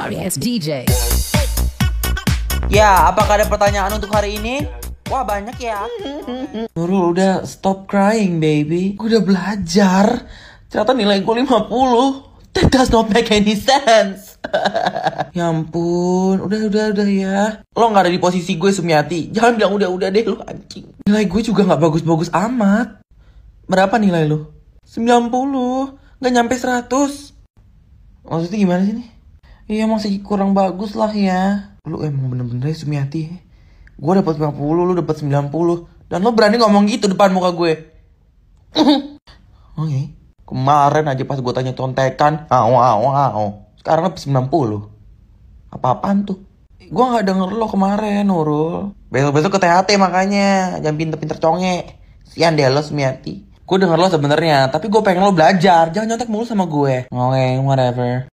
sorry, as iya. DJ. Ya, apakah ada pertanyaan untuk hari ini? Wah banyak ya. Nurul udah stop crying baby. Gue udah belajar. Ternyata nilai gue 50. That does not make any sense. ya ampun, udah udah udah ya. Lo nggak ada di posisi gue Sumiati. Jangan bilang udah udah deh lo anjing. Nilai gue juga nggak bagus-bagus amat. Berapa nilai lo? 90. Nggak nyampe 100. Maksudnya gimana sih nih? Iya masih kurang bagus lah ya. Lu emang bener-bener ya Sumiati. Gue dapet 50, lu dapet 90. Dan lu berani ngomong gitu depan muka gue. Oke. Okay. Oh, iya. Kemarin aja pas gue tanya contekan, aw aw aw. Sekarang dapet 90. Apa-apaan tuh? Gue gak denger lo kemarin, Nurul. Besok-besok ke THT makanya. Jangan pinter-pinter conge. Sian deh lo, Sumiati. Gue denger lo sebenernya, tapi gue pengen lo belajar. Jangan nyontek mulu sama gue. Oke, okay, whatever.